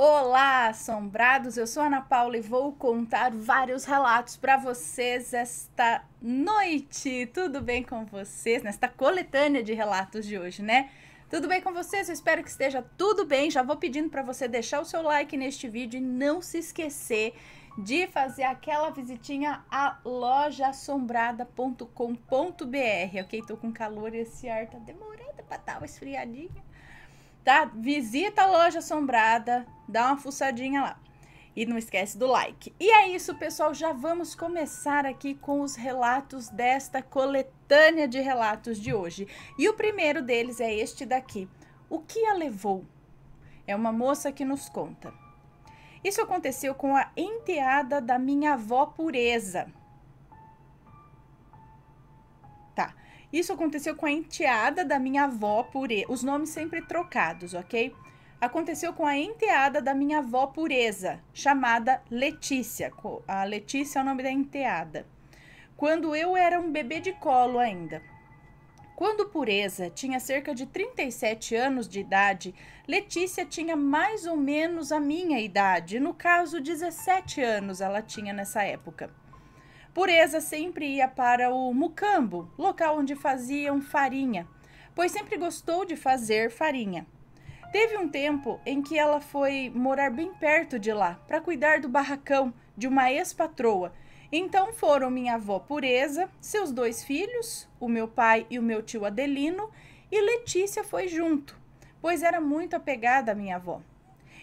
Olá, assombrados! Eu sou Ana Paula e vou contar vários relatos para vocês esta noite. Tudo bem com vocês? Nesta coletânea de relatos de hoje, né? Tudo bem com vocês? Eu espero que esteja tudo bem. Já vou pedindo para você deixar o seu like neste vídeo e não se esquecer de fazer aquela visitinha à lojaassombrada.com.br, ok? Tô com calor e esse ar tá demorando para dar uma esfriadinha tá? Visita a loja assombrada, dá uma fuçadinha lá. E não esquece do like. E é isso, pessoal. Já vamos começar aqui com os relatos desta coletânea de relatos de hoje. E o primeiro deles é este daqui. O que a levou? É uma moça que nos conta. Isso aconteceu com a enteada da minha avó Pureza. Isso aconteceu com a enteada da minha avó pure... Os nomes sempre trocados, ok? Aconteceu com a enteada da minha avó pureza, chamada Letícia. A Letícia é o nome da enteada. Quando eu era um bebê de colo ainda. Quando Pureza tinha cerca de 37 anos de idade, Letícia tinha mais ou menos a minha idade, no caso, 17 anos ela tinha nessa época. Pureza sempre ia para o Mucambo, local onde faziam farinha, pois sempre gostou de fazer farinha. Teve um tempo em que ela foi morar bem perto de lá para cuidar do barracão de uma ex-patroa. Então foram minha avó Pureza, seus dois filhos, o meu pai e o meu tio Adelino, e Letícia foi junto, pois era muito apegada à minha avó.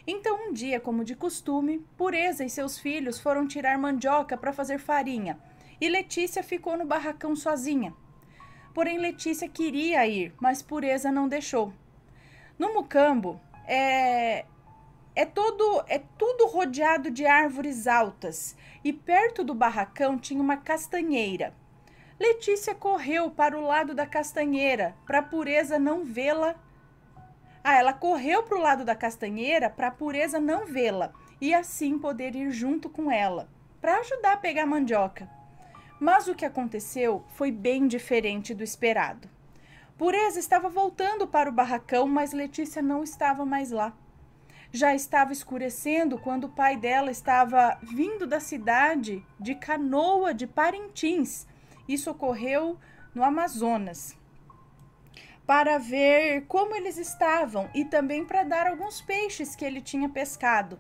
Então, um dia, como de costume, Pureza e seus filhos foram tirar mandioca para fazer farinha e Letícia ficou no barracão sozinha. Porém, Letícia queria ir, mas Pureza não deixou. No Mucambo, é, é todo é tudo rodeado de árvores altas e perto do barracão tinha uma castanheira. Letícia correu para o lado da castanheira para Pureza não vê-la ah, ela correu para o lado da castanheira para a pureza não vê-la e assim poder ir junto com ela, para ajudar a pegar a mandioca. Mas o que aconteceu foi bem diferente do esperado. Pureza estava voltando para o barracão, mas Letícia não estava mais lá. Já estava escurecendo quando o pai dela estava vindo da cidade de Canoa de Parintins. Isso ocorreu no Amazonas para ver como eles estavam e também para dar alguns peixes que ele tinha pescado.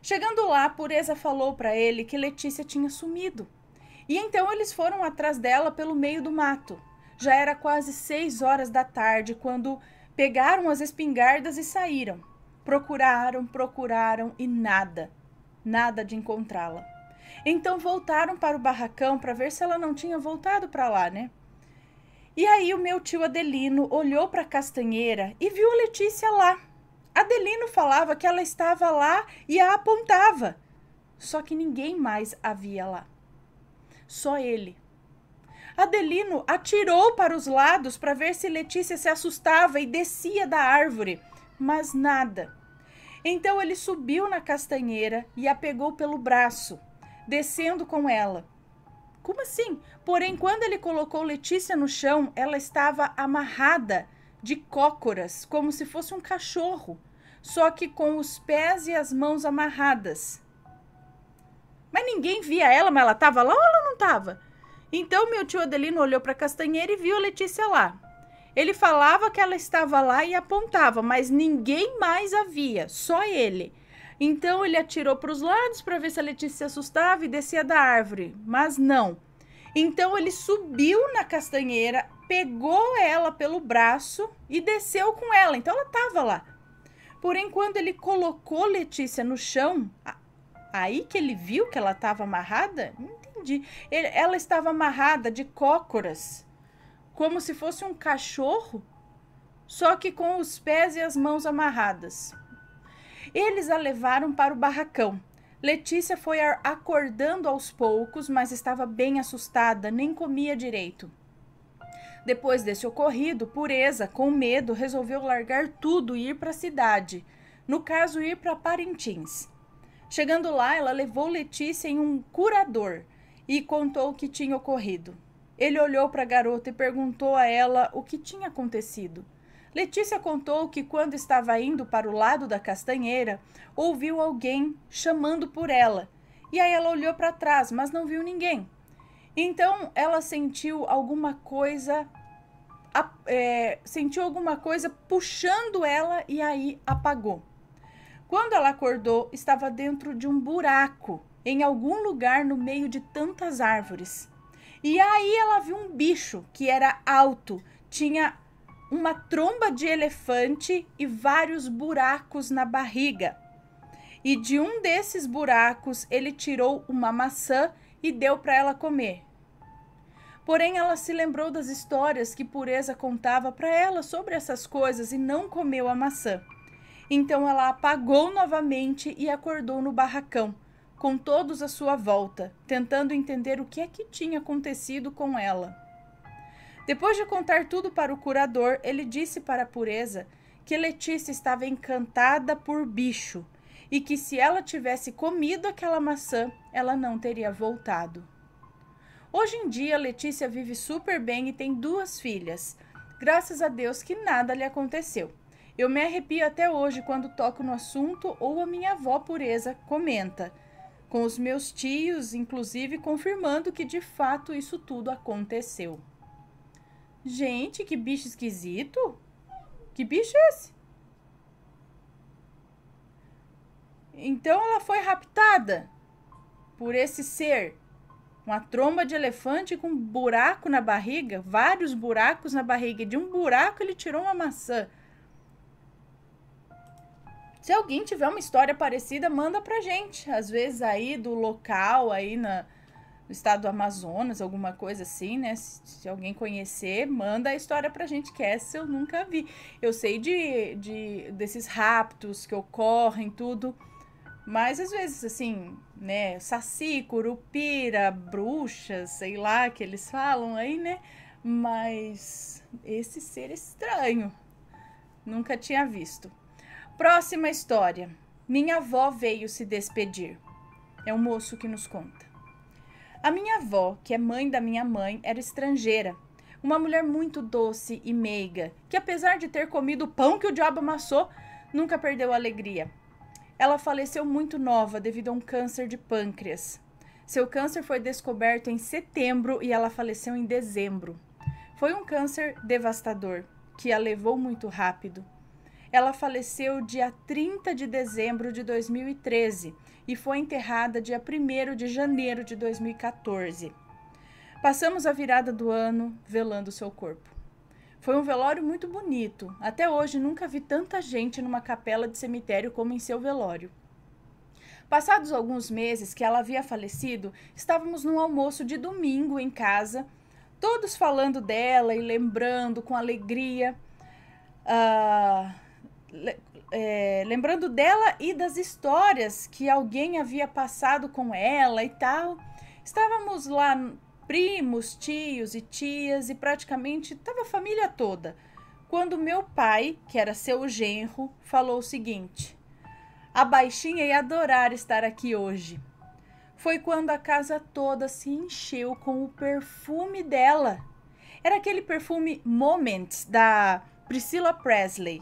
Chegando lá, Pureza falou para ele que Letícia tinha sumido. E então eles foram atrás dela pelo meio do mato. Já era quase seis horas da tarde quando pegaram as espingardas e saíram. Procuraram, procuraram e nada, nada de encontrá-la. Então voltaram para o barracão para ver se ela não tinha voltado para lá, né? E aí o meu tio Adelino olhou para a castanheira e viu a Letícia lá. Adelino falava que ela estava lá e a apontava. Só que ninguém mais havia lá. Só ele. Adelino atirou para os lados para ver se Letícia se assustava e descia da árvore, mas nada. Então ele subiu na castanheira e a pegou pelo braço, descendo com ela. Como assim? Porém, quando ele colocou Letícia no chão, ela estava amarrada de cócoras, como se fosse um cachorro, só que com os pés e as mãos amarradas. Mas ninguém via ela, mas ela estava lá ou ela não estava? Então meu tio Adelino olhou para Castanheira e viu a Letícia lá. Ele falava que ela estava lá e apontava, mas ninguém mais a via, só ele. Então ele atirou para os lados para ver se a Letícia se assustava e descia da árvore, mas não. Então ele subiu na castanheira, pegou ela pelo braço e desceu com ela. Então ela estava lá. Porém, quando ele colocou Letícia no chão, aí que ele viu que ela estava amarrada, entendi. Ele, ela estava amarrada de cócoras, como se fosse um cachorro, só que com os pés e as mãos amarradas. Eles a levaram para o barracão. Letícia foi acordando aos poucos, mas estava bem assustada, nem comia direito. Depois desse ocorrido, Pureza, com medo, resolveu largar tudo e ir para a cidade no caso, ir para Parintins. Chegando lá, ela levou Letícia em um curador e contou o que tinha ocorrido. Ele olhou para a garota e perguntou a ela o que tinha acontecido. Letícia contou que quando estava indo para o lado da castanheira, ouviu alguém chamando por ela. E aí ela olhou para trás, mas não viu ninguém. Então ela sentiu alguma coisa, é, sentiu alguma coisa puxando ela e aí apagou. Quando ela acordou, estava dentro de um buraco, em algum lugar no meio de tantas árvores. E aí ela viu um bicho que era alto, tinha uma tromba de elefante e vários buracos na barriga. E de um desses buracos ele tirou uma maçã e deu para ela comer. Porém, ela se lembrou das histórias que Pureza contava para ela sobre essas coisas e não comeu a maçã. Então ela apagou novamente e acordou no barracão, com todos à sua volta, tentando entender o que é que tinha acontecido com ela. Depois de contar tudo para o curador, ele disse para a pureza que Letícia estava encantada por bicho e que se ela tivesse comido aquela maçã, ela não teria voltado. Hoje em dia, Letícia vive super bem e tem duas filhas. Graças a Deus que nada lhe aconteceu. Eu me arrepio até hoje quando toco no assunto ou a minha avó pureza comenta, com os meus tios, inclusive confirmando que de fato isso tudo aconteceu. Gente, que bicho esquisito. Que bicho é esse? Então ela foi raptada por esse ser. Uma tromba de elefante com um buraco na barriga, vários buracos na barriga. E de um buraco ele tirou uma maçã. Se alguém tiver uma história parecida, manda pra gente. Às vezes aí do local, aí na, estado do Amazonas, alguma coisa assim, né? Se, se alguém conhecer, manda a história pra gente, que essa eu nunca vi. Eu sei de, de desses raptos que ocorrem, tudo. Mas às vezes, assim, né? Saci, curupira, bruxa, sei lá, que eles falam aí, né? Mas esse ser estranho, nunca tinha visto. Próxima história. Minha avó veio se despedir. É o moço que nos conta. A minha avó, que é mãe da minha mãe, era estrangeira. Uma mulher muito doce e meiga, que apesar de ter comido o pão que o diabo amassou, nunca perdeu a alegria. Ela faleceu muito nova devido a um câncer de pâncreas. Seu câncer foi descoberto em setembro e ela faleceu em dezembro. Foi um câncer devastador, que a levou muito rápido. Ela faleceu dia 30 de dezembro de 2013 e foi enterrada dia 1 de janeiro de 2014. Passamos a virada do ano velando seu corpo. Foi um velório muito bonito. Até hoje nunca vi tanta gente numa capela de cemitério como em seu velório. Passados alguns meses que ela havia falecido, estávamos num almoço de domingo em casa, todos falando dela e lembrando com alegria. Uh, é, lembrando dela e das histórias que alguém havia passado com ela e tal. Estávamos lá, primos, tios e tias, e praticamente estava a família toda. Quando meu pai, que era seu genro, falou o seguinte: A baixinha ia adorar estar aqui hoje. Foi quando a casa toda se encheu com o perfume dela. Era aquele perfume Moments da Priscilla Presley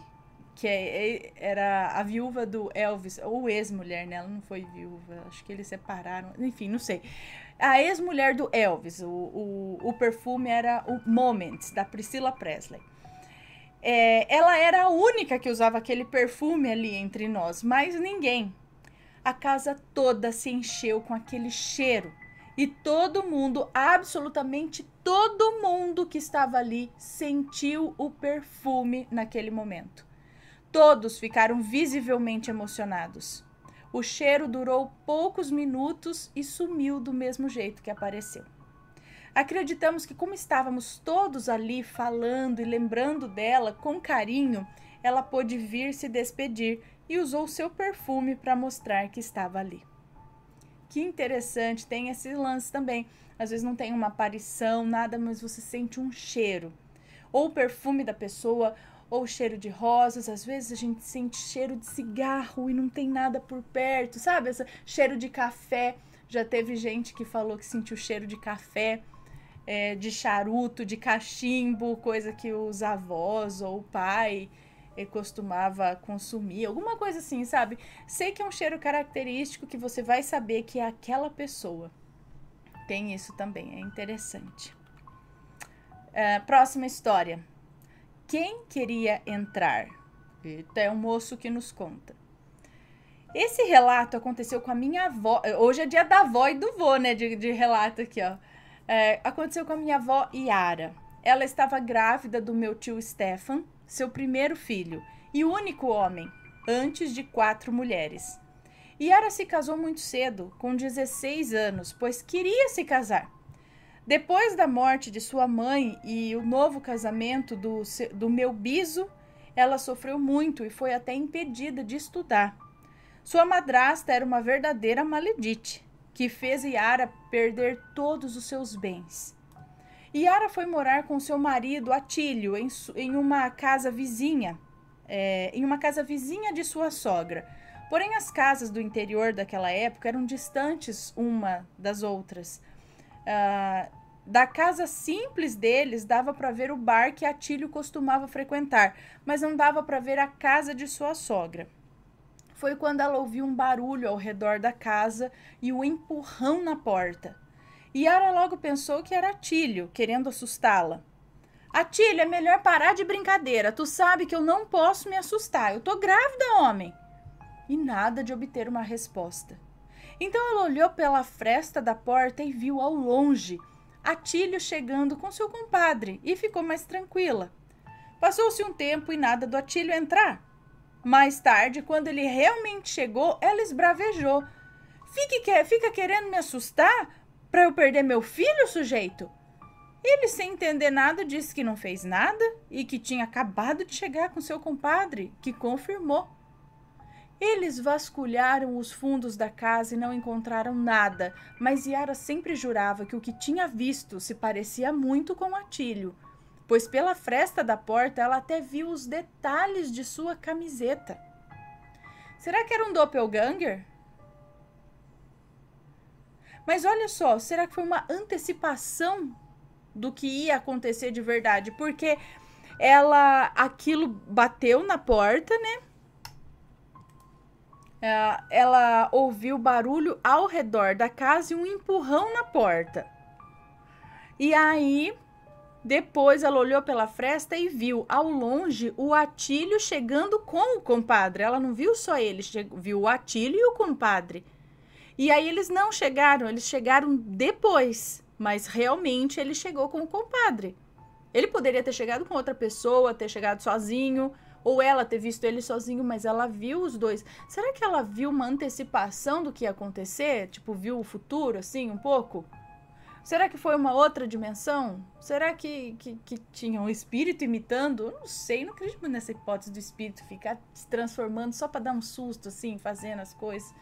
que é, é, era a viúva do Elvis, ou ex-mulher, né? Ela não foi viúva, acho que eles separaram, enfim, não sei. A ex-mulher do Elvis, o, o, o, perfume era o Moments, da Priscilla Presley. É, ela era a única que usava aquele perfume ali entre nós, mais ninguém. A casa toda se encheu com aquele cheiro e todo mundo, absolutamente todo mundo que estava ali, sentiu o perfume naquele momento. Todos ficaram visivelmente emocionados. O cheiro durou poucos minutos e sumiu do mesmo jeito que apareceu. Acreditamos que, como estávamos todos ali falando e lembrando dela com carinho, ela pôde vir se despedir e usou seu perfume para mostrar que estava ali. Que interessante, tem esse lance também. Às vezes não tem uma aparição, nada, mas você sente um cheiro. Ou o perfume da pessoa, ou cheiro de rosas, às vezes a gente sente cheiro de cigarro e não tem nada por perto, sabe? Esse cheiro de café. Já teve gente que falou que sentiu cheiro de café, é, de charuto, de cachimbo, coisa que os avós ou o pai eh, costumava consumir, alguma coisa assim, sabe? Sei que é um cheiro característico que você vai saber que é aquela pessoa. Tem isso também, é interessante. É, próxima história quem queria entrar. Eita, é um moço que nos conta. Esse relato aconteceu com a minha avó. Hoje é dia da avó e do vô, né? De, de relato aqui, ó. É, aconteceu com a minha avó Yara. Ela estava grávida do meu tio Stefan, seu primeiro filho e único homem, antes de quatro mulheres. Yara se casou muito cedo, com 16 anos, pois queria se casar. Depois da morte de sua mãe e o novo casamento do, do meu biso, ela sofreu muito e foi até impedida de estudar. Sua madrasta era uma verdadeira maledite, que fez Yara perder todos os seus bens. Yara foi morar com seu marido Atílio em, em uma casa vizinha, é, em uma casa vizinha de sua sogra. Porém, as casas do interior daquela época eram distantes uma das outras. Uh, da casa simples deles dava para ver o bar que Atílio costumava frequentar, mas não dava para ver a casa de sua sogra. Foi quando ela ouviu um barulho ao redor da casa e o um empurrão na porta. Yara logo pensou que era Atílio, querendo assustá-la. Atílio, é melhor parar de brincadeira. Tu sabe que eu não posso me assustar. Eu tô grávida, homem. E nada de obter uma resposta. Então ela olhou pela fresta da porta e viu ao longe Atílio chegando com seu compadre e ficou mais tranquila. Passou-se um tempo e nada do Atílio entrar. Mais tarde, quando ele realmente chegou, ela esbravejou. Fique que, fica querendo me assustar para eu perder meu filho, sujeito? Ele, sem entender nada, disse que não fez nada e que tinha acabado de chegar com seu compadre, que confirmou eles vasculharam os fundos da casa e não encontraram nada, mas Yara sempre jurava que o que tinha visto se parecia muito com Atílio, pois pela fresta da porta ela até viu os detalhes de sua camiseta. Será que era um doppelganger? Mas olha só, será que foi uma antecipação do que ia acontecer de verdade? Porque ela aquilo bateu na porta, né? É, ela ouviu barulho ao redor da casa e um empurrão na porta. E aí, depois ela olhou pela fresta e viu ao longe o Atílio chegando com o compadre. Ela não viu só ele, viu o Atílio e o compadre. E aí eles não chegaram, eles chegaram depois, mas realmente ele chegou com o compadre. Ele poderia ter chegado com outra pessoa, ter chegado sozinho, ou ela ter visto ele sozinho, mas ela viu os dois. Será que ela viu uma antecipação do que ia acontecer? Tipo, viu o futuro, assim, um pouco? Será que foi uma outra dimensão? Será que, que, que tinha um espírito imitando? Eu não sei, não acredito nessa hipótese do espírito ficar se transformando só para dar um susto, assim, fazendo as coisas.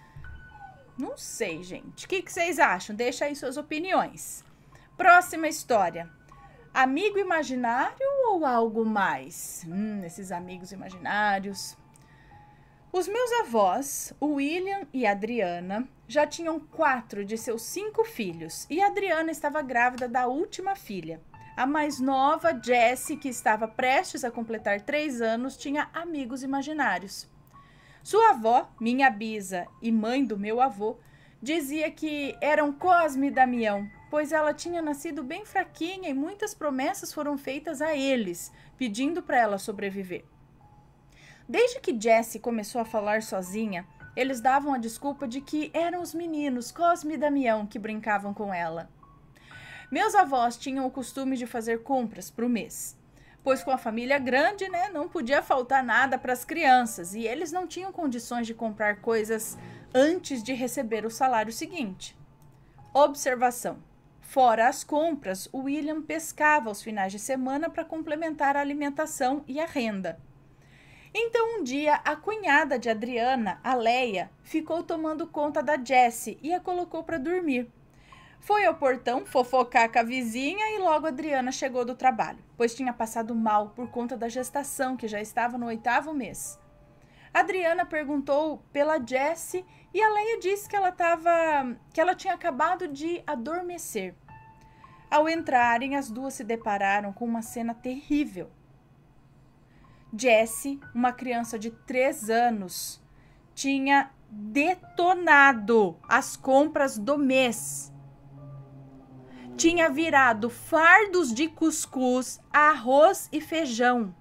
Não sei, gente. O que, que vocês acham? Deixa aí suas opiniões. Próxima história. Amigo imaginário ou algo mais? Hum, esses amigos imaginários. Os meus avós, William e Adriana, já tinham quatro de seus cinco filhos e Adriana estava grávida da última filha. A mais nova, Jessie, que estava prestes a completar três anos, tinha amigos imaginários. Sua avó, minha bisa e mãe do meu avô, dizia que eram Cosme e Damião, pois ela tinha nascido bem fraquinha e muitas promessas foram feitas a eles, pedindo para ela sobreviver. Desde que Jessie começou a falar sozinha, eles davam a desculpa de que eram os meninos Cosme e Damião que brincavam com ela. Meus avós tinham o costume de fazer compras para o mês, pois com a família grande, né, não podia faltar nada para as crianças e eles não tinham condições de comprar coisas antes de receber o salário seguinte. Observação: Fora as compras, o William pescava aos finais de semana para complementar a alimentação e a renda. Então, um dia, a cunhada de Adriana, a Leia, ficou tomando conta da Jessie e a colocou para dormir. Foi ao portão fofocar com a vizinha e logo Adriana chegou do trabalho, pois tinha passado mal por conta da gestação, que já estava no oitavo mês. Adriana perguntou pela Jessie e a Leia disse que ela tava, que ela tinha acabado de adormecer. Ao entrarem, as duas se depararam com uma cena terrível. Jessie, uma criança de 3 anos, tinha detonado as compras do mês. Tinha virado fardos de cuscuz, arroz e feijão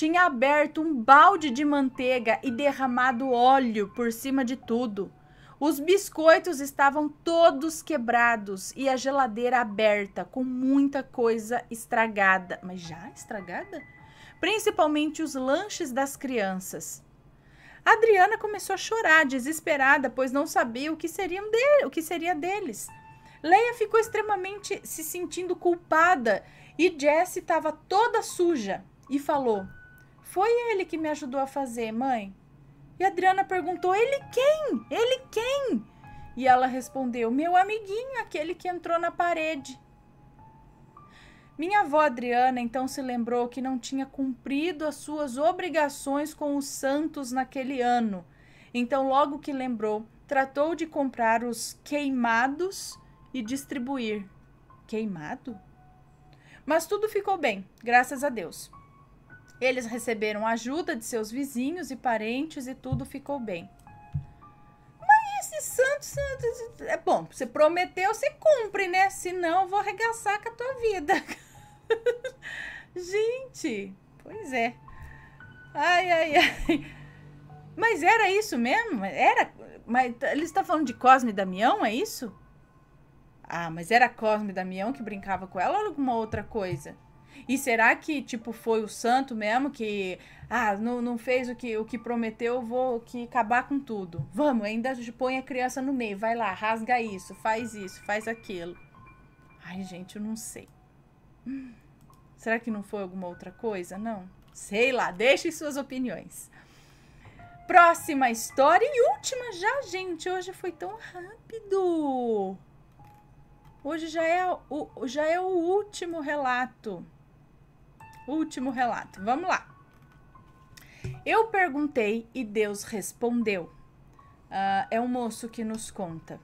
tinha aberto um balde de manteiga e derramado óleo por cima de tudo. Os biscoitos estavam todos quebrados e a geladeira aberta, com muita coisa estragada. Mas já estragada? Principalmente os lanches das crianças. A Adriana começou a chorar, desesperada, pois não sabia o que, seriam dele, o que seria deles. Leia ficou extremamente se sentindo culpada e Jessie estava toda suja e falou: foi ele que me ajudou a fazer, mãe. E Adriana perguntou: Ele quem? Ele quem? E ela respondeu: Meu amiguinho, aquele que entrou na parede. Minha avó Adriana então se lembrou que não tinha cumprido as suas obrigações com os santos naquele ano. Então, logo que lembrou, tratou de comprar os queimados e distribuir. Queimado? Mas tudo ficou bem, graças a Deus. Eles receberam ajuda de seus vizinhos e parentes e tudo ficou bem. Mas esse santo, santo é bom, você prometeu, você cumpre, né? Senão eu vou arregaçar com a tua vida. Gente, pois é. Ai, ai, ai. Mas era isso mesmo? Era? Mas ele está falando de Cosme e Damião, é isso? Ah, mas era Cosme e Damião que brincava com ela ou alguma outra coisa? E será que, tipo, foi o santo mesmo que. Ah, não, não fez o que, o que prometeu, vou que acabar com tudo. Vamos, ainda põe a criança no meio. Vai lá, rasga isso, faz isso, faz aquilo. Ai, gente, eu não sei. Será que não foi alguma outra coisa? Não. Sei lá, deixem suas opiniões. Próxima história e última já, gente. Hoje foi tão rápido. Hoje já é o, já é o último relato. Último relato. Vamos lá. Eu perguntei e Deus respondeu. Uh, é um moço que nos conta.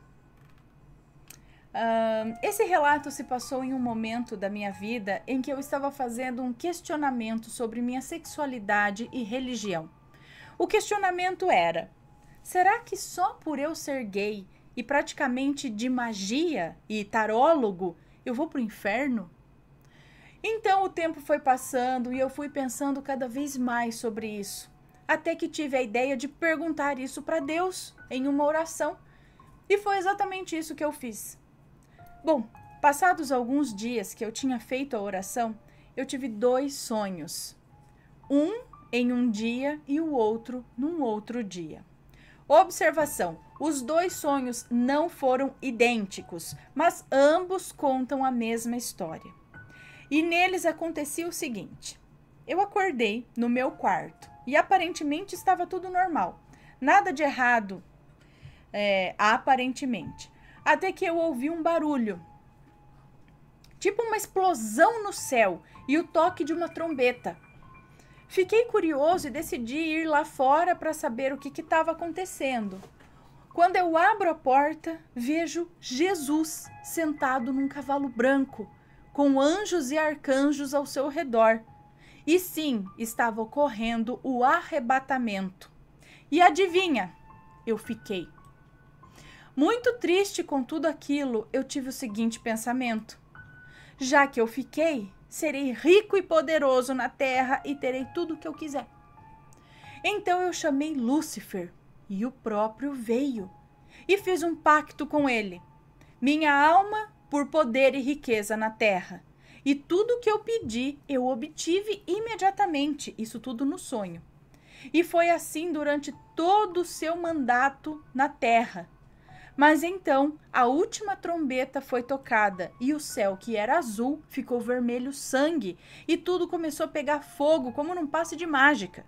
Uh, esse relato se passou em um momento da minha vida em que eu estava fazendo um questionamento sobre minha sexualidade e religião. O questionamento era: será que só por eu ser gay e praticamente de magia e tarólogo eu vou para o inferno? Então o tempo foi passando e eu fui pensando cada vez mais sobre isso, até que tive a ideia de perguntar isso para Deus em uma oração. E foi exatamente isso que eu fiz. Bom, passados alguns dias que eu tinha feito a oração, eu tive dois sonhos. Um em um dia e o outro num outro dia. Observação: os dois sonhos não foram idênticos, mas ambos contam a mesma história. E neles acontecia o seguinte: eu acordei no meu quarto e aparentemente estava tudo normal. Nada de errado, é, aparentemente. Até que eu ouvi um barulho, tipo uma explosão no céu e o toque de uma trombeta. Fiquei curioso e decidi ir lá fora para saber o que estava acontecendo. Quando eu abro a porta, vejo Jesus sentado num cavalo branco com anjos e arcanjos ao seu redor. E sim, estava ocorrendo o arrebatamento. E adivinha? Eu fiquei. Muito triste com tudo aquilo, eu tive o seguinte pensamento: já que eu fiquei, serei rico e poderoso na terra e terei tudo o que eu quiser. Então eu chamei Lúcifer e o próprio veio e fiz um pacto com ele. Minha alma por poder e riqueza na terra. E tudo o que eu pedi, eu obtive imediatamente, isso tudo no sonho. E foi assim durante todo o seu mandato na terra. Mas então a última trombeta foi tocada e o céu, que era azul, ficou vermelho sangue e tudo começou a pegar fogo, como num passe de mágica.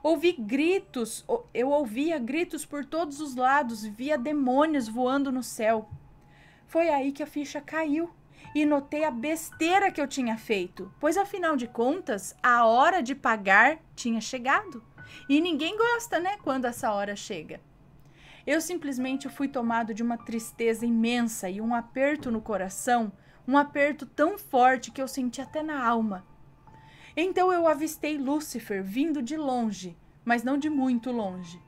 Ouvi gritos, eu ouvia gritos por todos os lados, via demônios voando no céu. Foi aí que a ficha caiu e notei a besteira que eu tinha feito, pois afinal de contas, a hora de pagar tinha chegado. E ninguém gosta, né, quando essa hora chega. Eu simplesmente fui tomado de uma tristeza imensa e um aperto no coração, um aperto tão forte que eu senti até na alma. Então eu avistei Lúcifer vindo de longe, mas não de muito longe.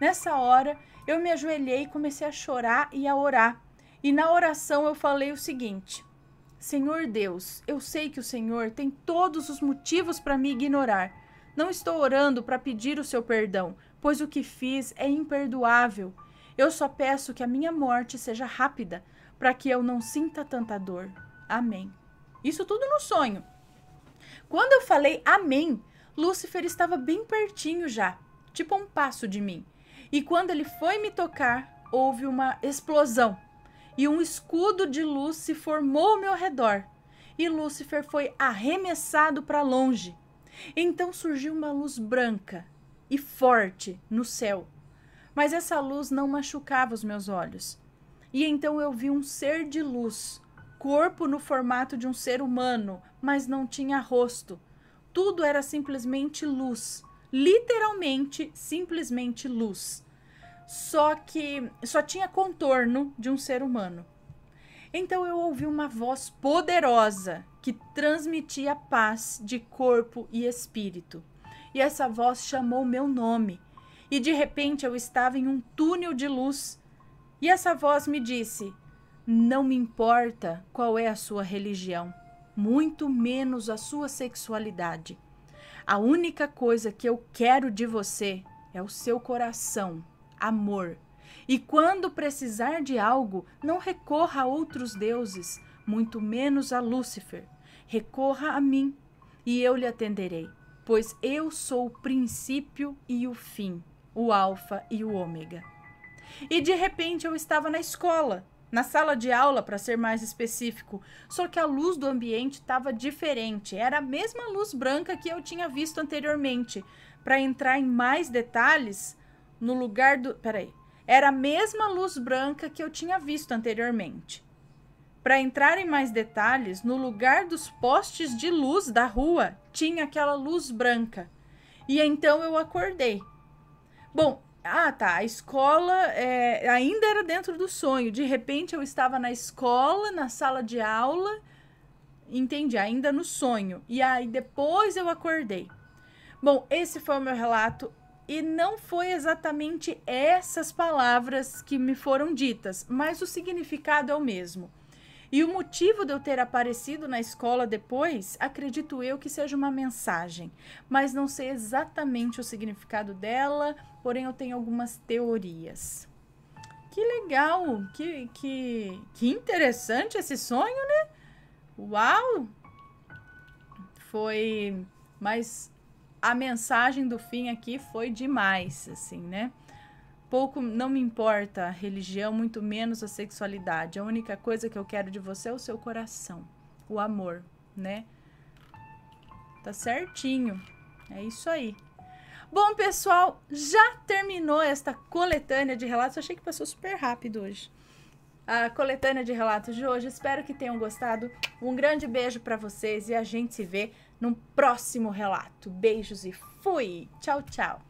Nessa hora, eu me ajoelhei e comecei a chorar e a orar e na oração eu falei o seguinte: Senhor Deus, eu sei que o Senhor tem todos os motivos para me ignorar. Não estou orando para pedir o seu perdão, pois o que fiz é imperdoável. Eu só peço que a minha morte seja rápida, para que eu não sinta tanta dor. Amém. Isso tudo no sonho. Quando eu falei amém, Lúcifer estava bem pertinho já, tipo um passo de mim. E quando ele foi me tocar, houve uma explosão e um escudo de luz se formou ao meu redor. E Lúcifer foi arremessado para longe. Então surgiu uma luz branca e forte no céu. Mas essa luz não machucava os meus olhos. E então eu vi um ser de luz, corpo no formato de um ser humano, mas não tinha rosto. Tudo era simplesmente luz, literalmente, simplesmente luz só que só tinha contorno de um ser humano. Então eu ouvi uma voz poderosa que transmitia paz de corpo e espírito. E essa voz chamou meu nome. E de repente eu estava em um túnel de luz. E essa voz me disse: Não me importa qual é a sua religião, muito menos a sua sexualidade. A única coisa que eu quero de você é o seu coração amor. E quando precisar de algo, não recorra a outros deuses, muito menos a Lúcifer. Recorra a mim, e eu lhe atenderei, pois eu sou o princípio e o fim, o Alfa e o Ômega. E de repente eu estava na escola, na sala de aula, para ser mais específico, só que a luz do ambiente estava diferente, era a mesma luz branca que eu tinha visto anteriormente. Para entrar em mais detalhes, no lugar do. Peraí. Era a mesma luz branca que eu tinha visto anteriormente. Para entrar em mais detalhes, no lugar dos postes de luz da rua tinha aquela luz branca. E então eu acordei. Bom, ah tá, a escola é, ainda era dentro do sonho. De repente eu estava na escola, na sala de aula, entendi, ainda no sonho. E aí depois eu acordei. Bom, esse foi o meu relato. E não foi exatamente essas palavras que me foram ditas, mas o significado é o mesmo. E o motivo de eu ter aparecido na escola depois, acredito eu que seja uma mensagem, mas não sei exatamente o significado dela, porém eu tenho algumas teorias. Que legal, que, que, que interessante esse sonho, né? Uau! Foi mais a mensagem do fim aqui foi demais, assim, né? Pouco não me importa a religião, muito menos a sexualidade. A única coisa que eu quero de você é o seu coração, o amor, né? Tá certinho. É isso aí. Bom, pessoal, já terminou esta coletânea de relatos. Eu achei que passou super rápido hoje. A coletânea de relatos de hoje. Espero que tenham gostado. Um grande beijo para vocês e a gente se vê num próximo relato. Beijos e fui! Tchau, tchau!